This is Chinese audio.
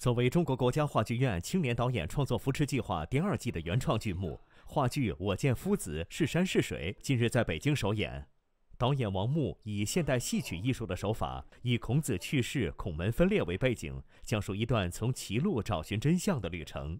作为中国国家话剧院青年导演创作扶持计划第二季的原创剧目，话剧《我见夫子是山是水》近日在北京首演。导演王牧以现代戏曲艺术的手法，以孔子去世、孔门分裂为背景，讲述一段从歧路找寻真相的旅程。